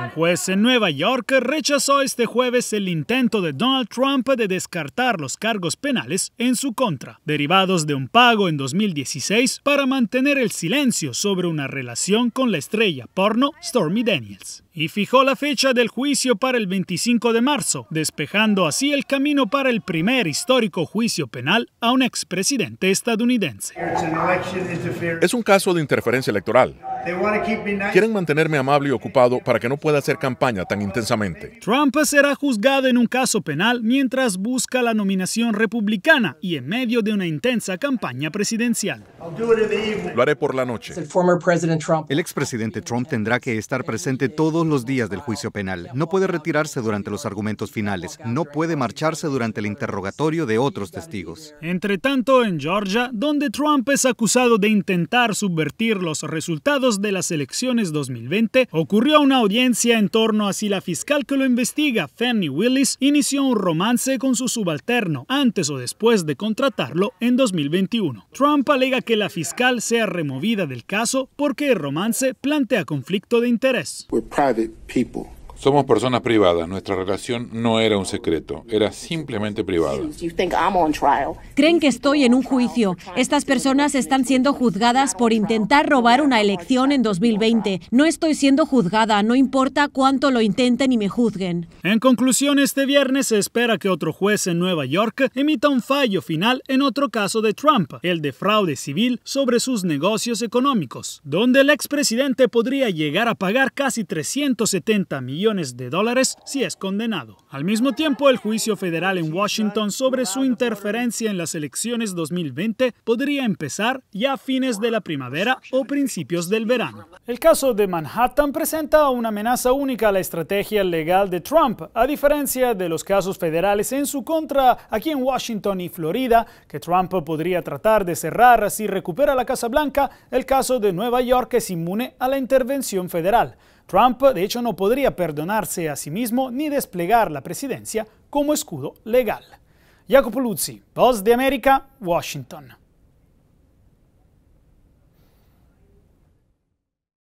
Un juez en Nueva York rechazó este jueves el intento de Donald Trump de descartar los cargos penales en su contra, derivados de un pago en 2016 para mantener el silencio sobre una relación con la estrella porno Stormy Daniels. Y fijó la fecha del juicio para el 25 de marzo, despejando así el camino para el primer histórico juicio penal a un expresidente estadounidense. Es un caso de interferencia electoral Quieren mantenerme amable y ocupado para que no pueda hacer campaña tan intensamente. Trump será juzgado en un caso penal mientras busca la nominación republicana y en medio de una intensa campaña presidencial. Lo haré por la noche. El expresidente Trump tendrá que estar presente todos los días del juicio penal. No puede retirarse durante los argumentos finales. No puede marcharse durante el interrogatorio de otros testigos. Entre tanto, en Georgia, donde Trump es acusado de intentar subvertir los resultados de las elecciones 2020, ocurrió una audiencia en torno a si la fiscal que lo investiga, Fanny Willis, inició un romance con su subalterno antes o después de contratarlo en 2021. Trump alega que la fiscal sea removida del caso porque el romance plantea conflicto de interés. people. Somos personas privadas, nuestra relación no era un secreto, era simplemente privada. Creen que estoy en un juicio. Estas personas están siendo juzgadas por intentar robar una elección en 2020. No estoy siendo juzgada, no importa cuánto lo intenten y me juzguen. En conclusión, este viernes se espera que otro juez en Nueva York emita un fallo final en otro caso de Trump, el de fraude civil sobre sus negocios económicos, donde el expresidente podría llegar a pagar casi 370 millones de dólares si es condenado. Al mismo tiempo, el juicio federal en Washington sobre su interferencia en las elecciones 2020 podría empezar ya a fines de la primavera o principios del verano. El caso de Manhattan presenta una amenaza única a la estrategia legal de Trump, a diferencia de los casos federales en su contra aquí en Washington y Florida, que Trump podría tratar de cerrar si recupera la Casa Blanca, el caso de Nueva York es inmune a la intervención federal. Trump, de hecho, no podría perdonarse a sí mismo ni desplegar la presidencia como escudo legal. Jacopo Luzzi, Voz de América, Washington.